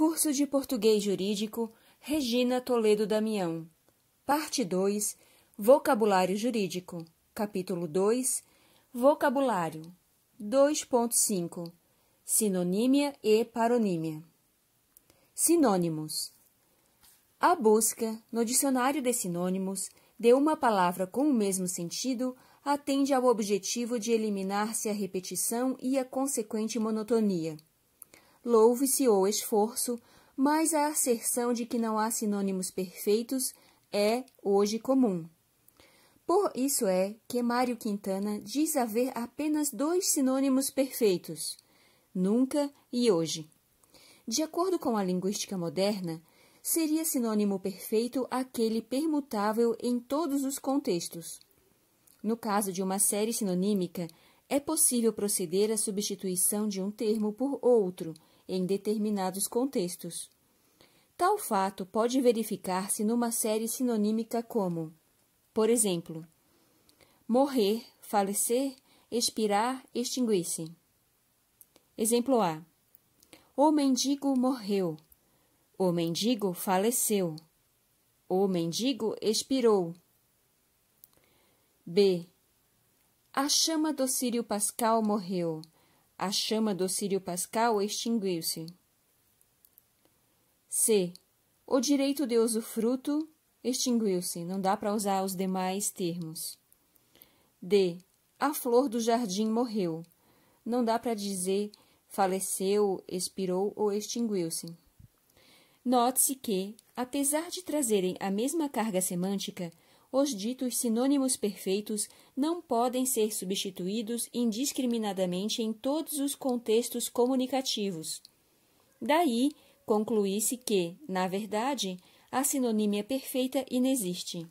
Curso de Português Jurídico, Regina Toledo Damião. Parte 2 Vocabulário Jurídico. Capítulo 2 Vocabulário 2.5 Sinonímia e paronímia. Sinônimos: A busca no dicionário de sinônimos de uma palavra com o mesmo sentido atende ao objetivo de eliminar-se a repetição e a consequente monotonia louve-se o esforço, mas a asserção de que não há sinônimos perfeitos é hoje comum. Por isso é que Mário Quintana diz haver apenas dois sinônimos perfeitos: nunca e hoje. De acordo com a linguística moderna, seria sinônimo perfeito aquele permutável em todos os contextos. No caso de uma série sinonímica, é possível proceder à substituição de um termo por outro em determinados contextos. Tal fato pode verificar-se numa série sinonímica como, por exemplo, morrer, falecer, expirar, extinguir-se. Exemplo A: O mendigo morreu. O mendigo faleceu. O mendigo expirou. B. A chama do Círio Pascal morreu. A chama do Círio Pascal extinguiu-se. C. O direito de usufruto extinguiu-se, não dá para usar os demais termos. D. A flor do jardim morreu. Não dá para dizer faleceu, expirou ou extinguiu-se. Note-se que, apesar de trazerem a mesma carga semântica, os ditos sinônimos perfeitos não podem ser substituídos indiscriminadamente em todos os contextos comunicativos. Daí, concluísse se que, na verdade, a sinonímia perfeita inexiste.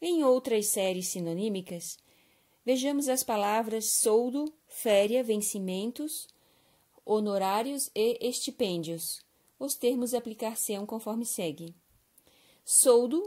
Em outras séries sinonímicas, vejamos as palavras soldo, féria, vencimentos, honorários e estipêndios. Os termos aplicar-se-ão conforme segue. Soldo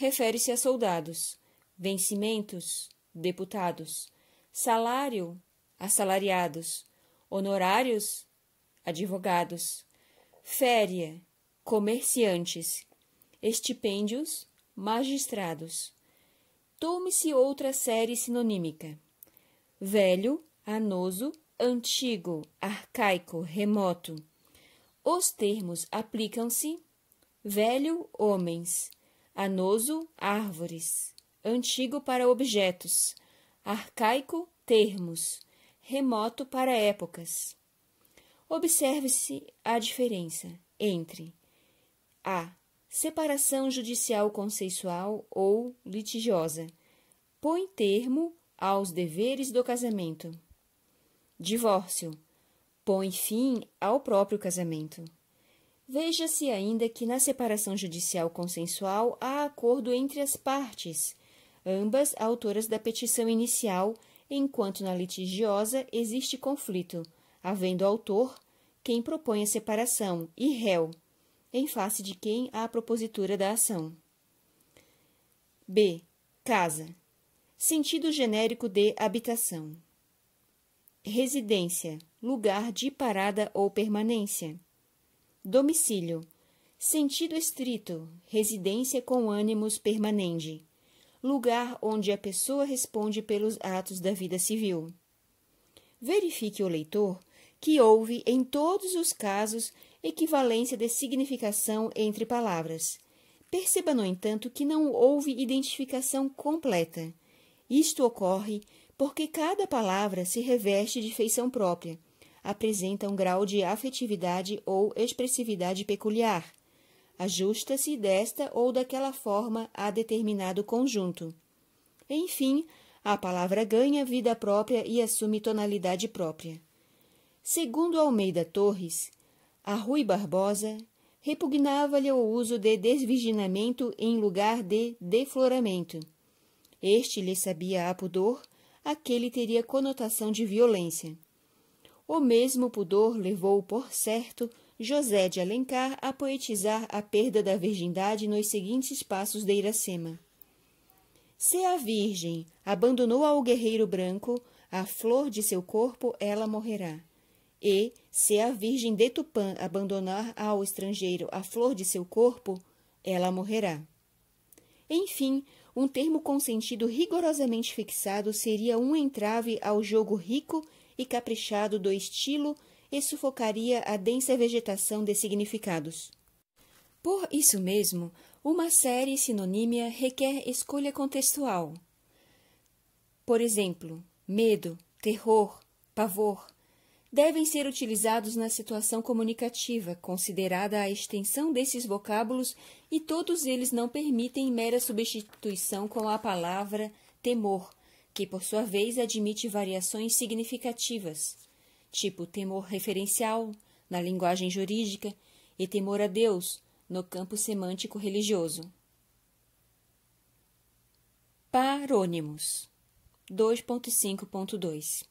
refere-se a soldados, vencimentos, deputados, salário, assalariados, honorários, advogados, féria, comerciantes, estipêndios, magistrados. Tome-se outra série sinonímica: velho, anoso, antigo, arcaico, remoto. Os termos aplicam-se velho homens, Anoso, árvores. Antigo para objetos. Arcaico, termos. Remoto para épocas. Observe-se a diferença entre a separação judicial consensual ou litigiosa. Põe termo aos deveres do casamento. Divórcio. Põe fim ao próprio casamento. Veja-se ainda que na separação judicial consensual há acordo entre as partes, ambas autoras da petição inicial, enquanto na litigiosa existe conflito, havendo autor quem propõe a separação e réu, em face de quem há a propositura da ação. B. Casa. Sentido genérico de habitação. Residência, lugar de parada ou permanência. Domicílio. Sentido estrito, residência com ânimos permanente. Lugar onde a pessoa responde pelos atos da vida civil. Verifique o leitor que houve, em todos os casos, equivalência de significação entre palavras. Perceba, no entanto, que não houve identificação completa. Isto ocorre porque cada palavra se reveste de feição própria, apresenta um grau de afetividade ou expressividade peculiar. Ajusta-se desta ou daquela forma a determinado conjunto. Enfim, a palavra ganha vida própria e assume tonalidade própria. Segundo Almeida Torres, a Rui Barbosa repugnava-lhe o uso de desvirginamento em lugar de defloramento. Este lhe sabia a pudor, aquele teria conotação de violência. O mesmo pudor levou, por certo, José de Alencar a poetizar a perda da virgindade nos seguintes passos de Iracema. Se a virgem abandonou ao guerreiro branco, a flor de seu corpo ela morrerá. E, se a virgem de Tupã abandonar ao estrangeiro a flor de seu corpo, ela morrerá. Enfim, um termo com sentido rigorosamente fixado seria um entrave ao jogo rico e caprichado do estilo e sufocaria a densa vegetação de significados. Por isso mesmo, uma série sinonímia requer escolha contextual. Por exemplo, medo, terror, pavor devem ser utilizados na situação comunicativa, considerada a extensão desses vocábulos, e todos eles não permitem mera substituição com a palavra temor, que por sua vez admite variações significativas, tipo temor referencial na linguagem jurídica e temor a Deus no campo semântico religioso. Parônimos 2.5.2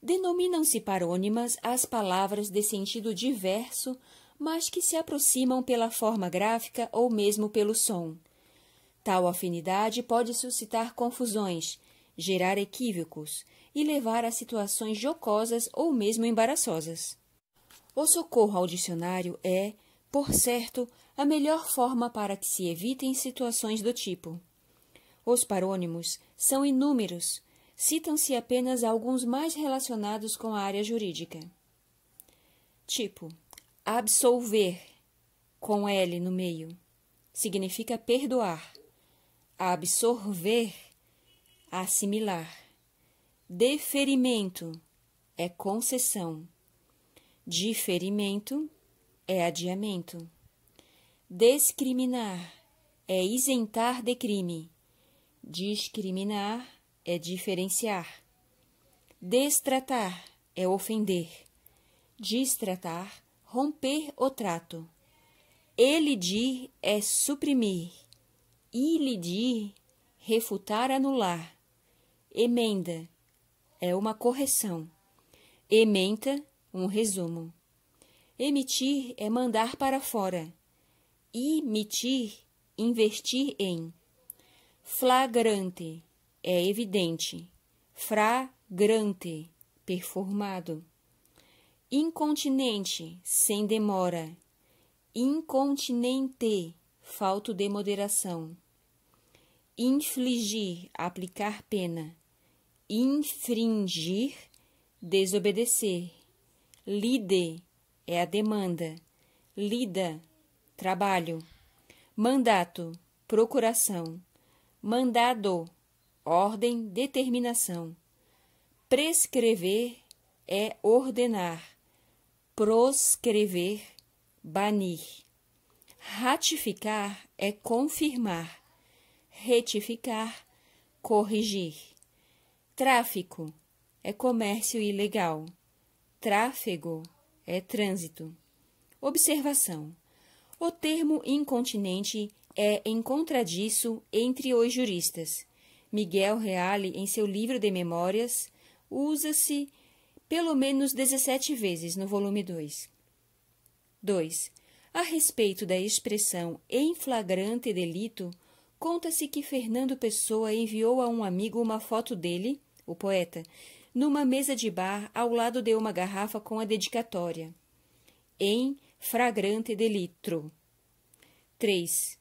Denominam-se parônimas as palavras de sentido diverso, mas que se aproximam pela forma gráfica ou mesmo pelo som. Tal afinidade pode suscitar confusões, gerar equívocos e levar a situações jocosas ou mesmo embaraçosas. O socorro ao dicionário é, por certo, a melhor forma para que se evitem situações do tipo. Os parônimos são inúmeros, citam-se apenas alguns mais relacionados com a área jurídica. Tipo: absolver, com L no meio, significa perdoar. Absorver assimilar. Deferimento é concessão. Diferimento é adiamento. Discriminar é isentar de crime. Discriminar é diferenciar. Destratar é ofender. Distratar, romper o trato. Elidir é suprimir. Ilidir, refutar, anular Emenda é uma correção. Ementa, um resumo. Emitir é mandar para fora. Imitir, investir em. Flagrante é evidente. Fragrante, performado. Incontinente, sem demora. Incontinente, falto de moderação. Infligir, aplicar pena infringir, desobedecer. Lide é a demanda. Lida, trabalho. Mandato, procuração. Mandado, ordem, determinação. Prescrever é ordenar. Proscrever, banir. Ratificar é confirmar. Retificar, corrigir. Tráfico é comércio ilegal. Tráfego é trânsito. Observação: o termo incontinente é encontradiço entre os juristas. Miguel Reale, em seu livro de memórias, usa-se pelo menos 17 vezes no volume 2. 2. A respeito da expressão em flagrante delito, conta-se que Fernando Pessoa enviou a um amigo uma foto dele o poeta, numa mesa de bar ao lado de uma garrafa com a dedicatória. Em fragrante delitro. 3.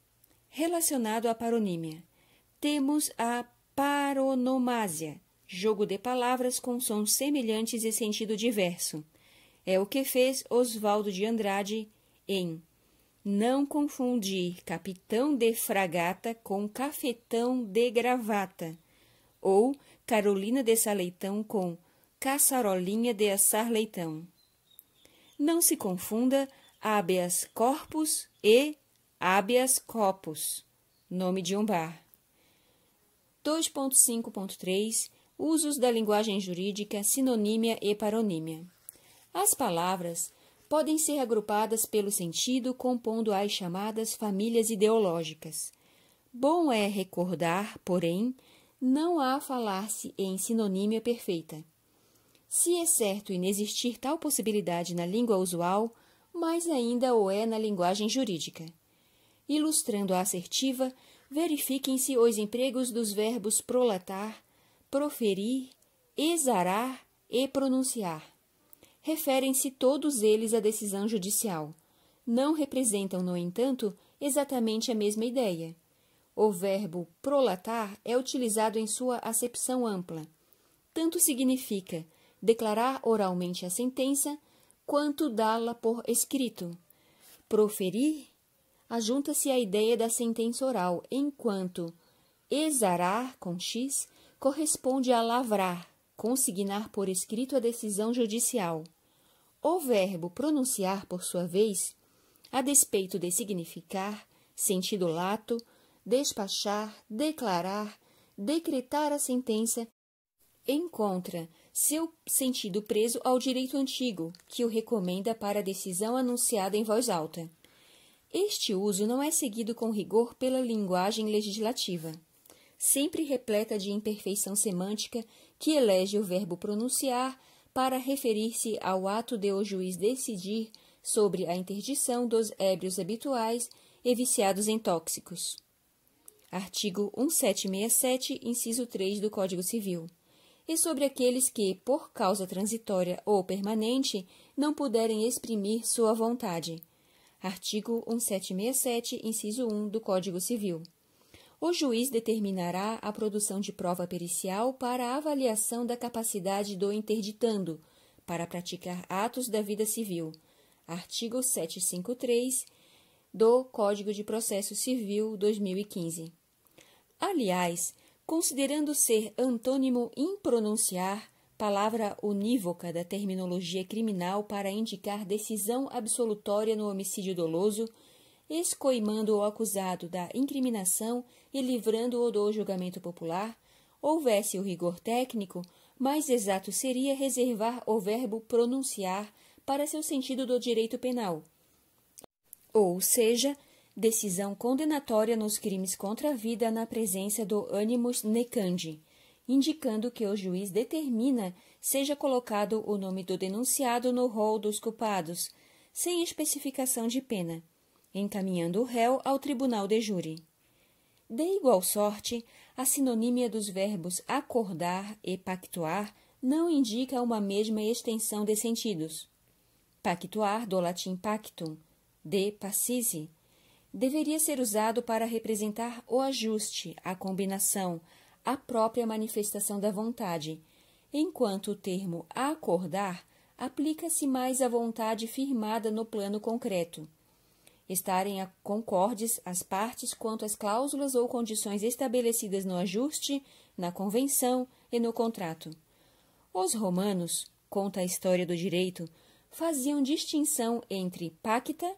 Relacionado à paronímia. Temos a paronomásia, jogo de palavras com sons semelhantes e sentido diverso. É o que fez Oswaldo de Andrade em Não confundir capitão de fragata com cafetão de gravata, ou Carolina de Saleitão com Caçarolinha de Assar Leitão. Não se confunda habeas corpus e habeas copus, nome de um bar. 2.5.3 Usos da linguagem jurídica, sinonímia e paronímia. As palavras podem ser agrupadas pelo sentido, compondo as chamadas famílias ideológicas. Bom é recordar, porém, não há falar-se em sinonímia perfeita. Se é certo inexistir tal possibilidade na língua usual, mais ainda o é na linguagem jurídica. Ilustrando a assertiva, verifiquem-se os empregos dos verbos prolatar, proferir, exarar e pronunciar. Referem-se todos eles à decisão judicial. Não representam, no entanto, exatamente a mesma ideia. O verbo prolatar é utilizado em sua acepção ampla. Tanto significa declarar oralmente a sentença, quanto dá-la por escrito. Proferir ajunta-se à ideia da sentença oral, enquanto exarar com x corresponde a lavrar, consignar por escrito a decisão judicial. O verbo pronunciar, por sua vez, a despeito de significar, sentido lato, despachar, declarar, decretar a sentença, encontra seu sentido preso ao direito antigo, que o recomenda para a decisão anunciada em voz alta. Este uso não é seguido com rigor pela linguagem legislativa, sempre repleta de imperfeição semântica que elege o verbo pronunciar para referir-se ao ato de o juiz decidir sobre a interdição dos ébrios habituais e viciados em tóxicos artigo 1767, inciso 3 do Código Civil, e sobre aqueles que, por causa transitória ou permanente, não puderem exprimir sua vontade. Artigo 1767, inciso 1 do Código Civil. O juiz determinará a produção de prova pericial para avaliação da capacidade do interditando para praticar atos da vida civil. Artigo 753, do Código de Processo Civil 2015. Aliás, considerando ser antônimo impronunciar, palavra unívoca da terminologia criminal para indicar decisão absolutória no homicídio doloso, escoimando o acusado da incriminação e livrando-o do julgamento popular, houvesse o rigor técnico, mais exato seria reservar o verbo pronunciar para seu sentido do direito penal, ou seja, decisão condenatória nos crimes contra a vida na presença do animus necandi, indicando que o juiz determina seja colocado o nome do denunciado no rol dos culpados, sem especificação de pena, encaminhando o réu ao tribunal de júri. De igual sorte, a sinonímia dos verbos acordar e pactuar não indica uma mesma extensão de sentidos. Pactuar, do latim pactum, de Passisi deveria ser usado para representar o ajuste, a combinação, a própria manifestação da vontade, enquanto o termo acordar aplica-se mais à vontade firmada no plano concreto. Estarem concordes as partes quanto às cláusulas ou condições estabelecidas no ajuste, na convenção e no contrato. Os romanos, conta a história do direito, faziam distinção entre pacta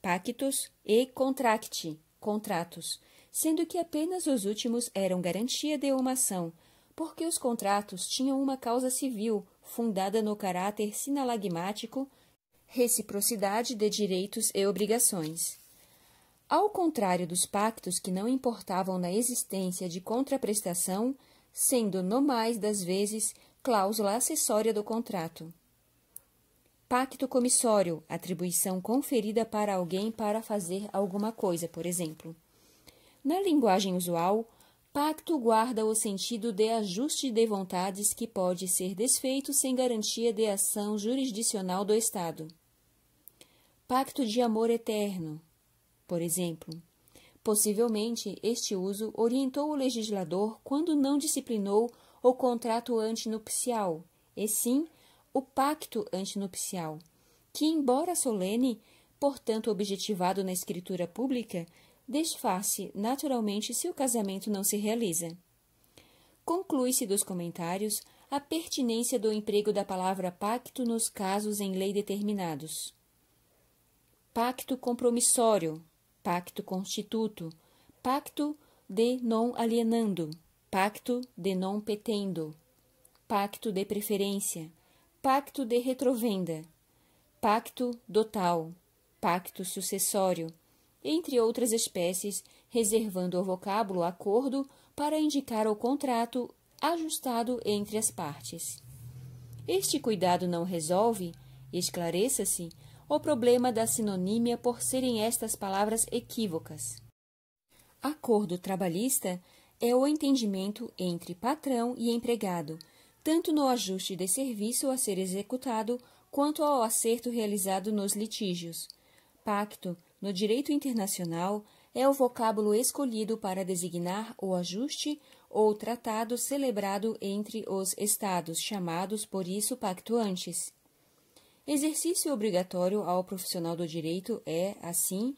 pactos e contracti, contratos, sendo que apenas os últimos eram garantia de uma ação, porque os contratos tinham uma causa civil fundada no caráter sinalagmático, reciprocidade de direitos e obrigações. Ao contrário dos pactos que não importavam na existência de contraprestação, sendo no mais das vezes cláusula acessória do contrato. Pacto comissório, atribuição conferida para alguém para fazer alguma coisa, por exemplo. Na linguagem usual, pacto guarda o sentido de ajuste de vontades que pode ser desfeito sem garantia de ação jurisdicional do Estado. Pacto de amor eterno, por exemplo. Possivelmente, este uso orientou o legislador quando não disciplinou o contrato antinupcial, e sim o pacto antinupcial, que, embora solene, portanto objetivado na escritura pública, desfaz-se naturalmente se o casamento não se realiza. Conclui-se dos comentários a pertinência do emprego da palavra pacto nos casos em lei determinados. Pacto compromissório, pacto constituto, pacto de non alienando, pacto de non petendo, pacto de preferência, pacto de retrovenda, pacto dotal, pacto sucessório, entre outras espécies, reservando o vocábulo acordo para indicar o contrato ajustado entre as partes. Este cuidado não resolve, esclareça-se, o problema da sinonímia por serem estas palavras equívocas. Acordo trabalhista é o entendimento entre patrão e empregado tanto no ajuste de serviço a ser executado quanto ao acerto realizado nos litígios. Pacto, no direito internacional, é o vocábulo escolhido para designar o ajuste ou tratado celebrado entre os Estados, chamados por isso pactuantes. Exercício obrigatório ao profissional do direito é, assim,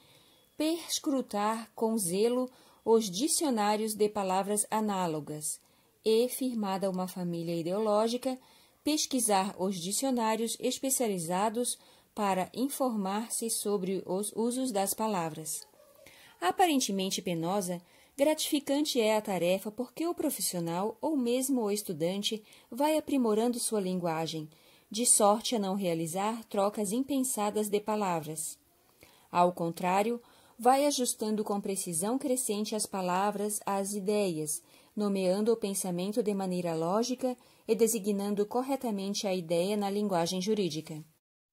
perscrutar com zelo os dicionários de palavras análogas e, firmada uma família ideológica, pesquisar os dicionários especializados para informar-se sobre os usos das palavras. Aparentemente penosa, gratificante é a tarefa porque o profissional ou mesmo o estudante vai aprimorando sua linguagem, de sorte a não realizar trocas impensadas de palavras. Ao contrário, vai ajustando com precisão crescente as palavras às ideias, nomeando o pensamento de maneira lógica e designando corretamente a ideia na linguagem jurídica.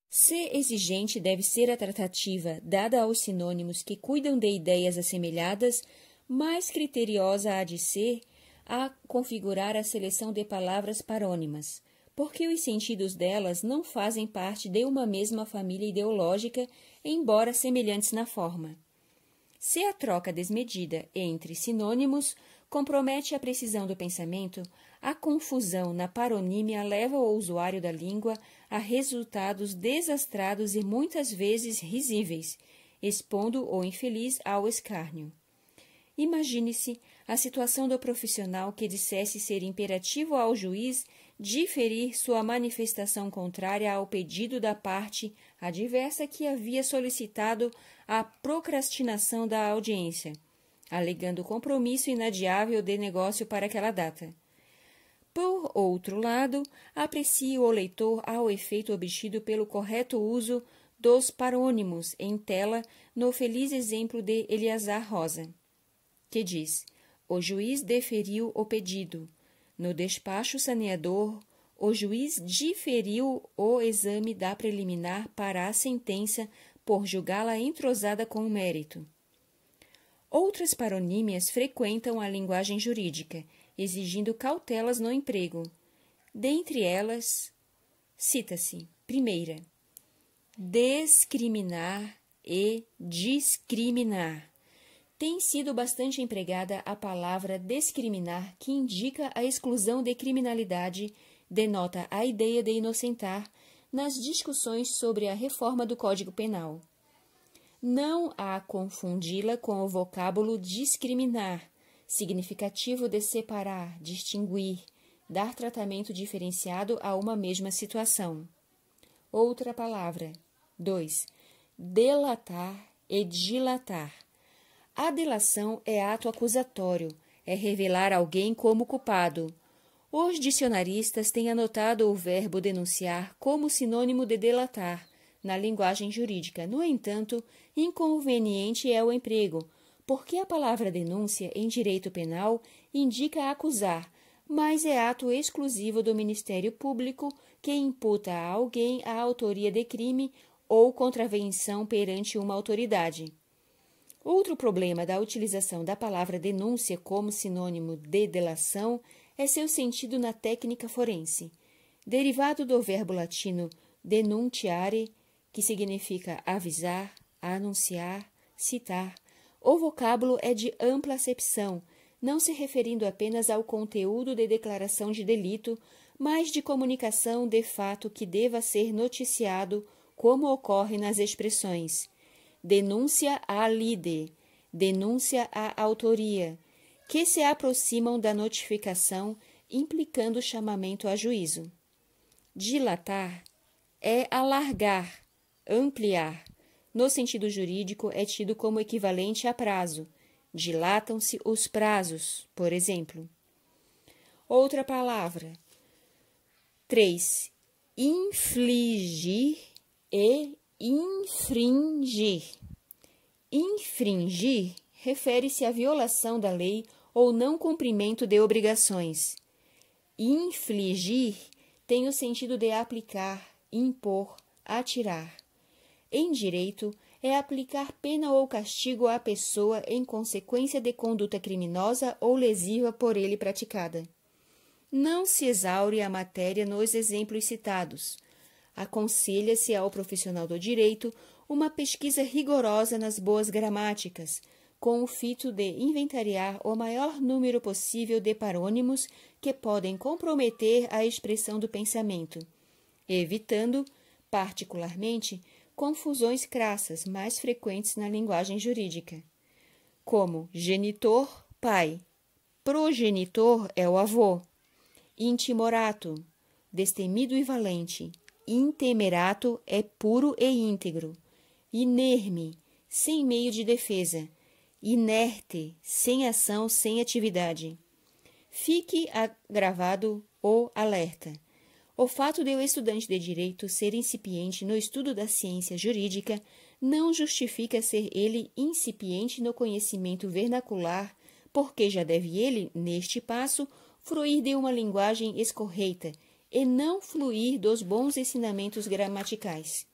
Se exigente deve ser a tratativa dada aos sinônimos que cuidam de ideias assemelhadas, mais criteriosa há de ser a configurar a seleção de palavras parônimas, porque os sentidos delas não fazem parte de uma mesma família ideológica, embora semelhantes na forma. Se a troca desmedida entre sinônimos compromete a precisão do pensamento, a confusão na paronímia leva o usuário da língua a resultados desastrados e muitas vezes risíveis, expondo o infeliz ao escárnio. Imagine-se a situação do profissional que dissesse ser imperativo ao juiz diferir sua manifestação contrária ao pedido da parte adversa que havia solicitado a procrastinação da audiência alegando compromisso inadiável de negócio para aquela data. Por outro lado, aprecia o leitor ao efeito obtido pelo correto uso dos parônimos em tela no feliz exemplo de Eleazar Rosa, que diz: O juiz deferiu o pedido. No despacho saneador, o juiz diferiu o exame da preliminar para a sentença por julgá-la entrosada com o mérito. Outras paronímias frequentam a linguagem jurídica, exigindo cautelas no emprego. Dentre elas, cita-se: primeira, discriminar e discriminar. Tem sido bastante empregada a palavra discriminar, que indica a exclusão de criminalidade, denota a ideia de inocentar, nas discussões sobre a reforma do Código Penal não há confundi-la com o vocábulo discriminar, significativo de separar, distinguir, dar tratamento diferenciado a uma mesma situação. Outra palavra. 2. Delatar e dilatar. A delação é ato acusatório, é revelar alguém como culpado. Os dicionaristas têm anotado o verbo denunciar como sinônimo de delatar na linguagem jurídica. No entanto, inconveniente é o emprego, porque a palavra denúncia, em direito penal, indica acusar, mas é ato exclusivo do Ministério Público que imputa a alguém a autoria de crime ou contravenção perante uma autoridade. Outro problema da utilização da palavra denúncia como sinônimo de delação é seu sentido na técnica forense. Derivado do verbo latino denunciare, que significa avisar, anunciar, citar. O vocábulo é de ampla acepção, não se referindo apenas ao conteúdo de declaração de delito, mas de comunicação de fato que deva ser noticiado, como ocorre nas expressões denúncia à lide, denúncia à autoria, que se aproximam da notificação, implicando chamamento a juízo. Dilatar é alargar, ampliar no sentido jurídico, é tido como equivalente a prazo. Dilatam-se os prazos, por exemplo. Outra palavra. 3. Infligir e infringir. Infringir refere-se à violação da lei ou não cumprimento de obrigações. Infligir tem o sentido de aplicar, impor, atirar. Em direito, é aplicar pena ou castigo à pessoa em consequência de conduta criminosa ou lesiva por ele praticada. Não se exaure a matéria nos exemplos citados. Aconselha-se ao profissional do direito uma pesquisa rigorosa nas boas gramáticas, com o fito de inventariar o maior número possível de parônimos que podem comprometer a expressão do pensamento, evitando, particularmente, confusões crassas mais frequentes na linguagem jurídica, como genitor, pai, progenitor é o avô, intimorato, destemido e valente, intemerato é puro e íntegro, inerme, sem meio de defesa, inerte, sem ação, sem atividade. Fique agravado o alerta. O fato de o estudante de direito ser incipiente no estudo da ciência jurídica não justifica ser ele incipiente no conhecimento vernacular, porque já deve ele, neste passo, fruir de uma linguagem escorreita e não fluir dos bons ensinamentos gramaticais.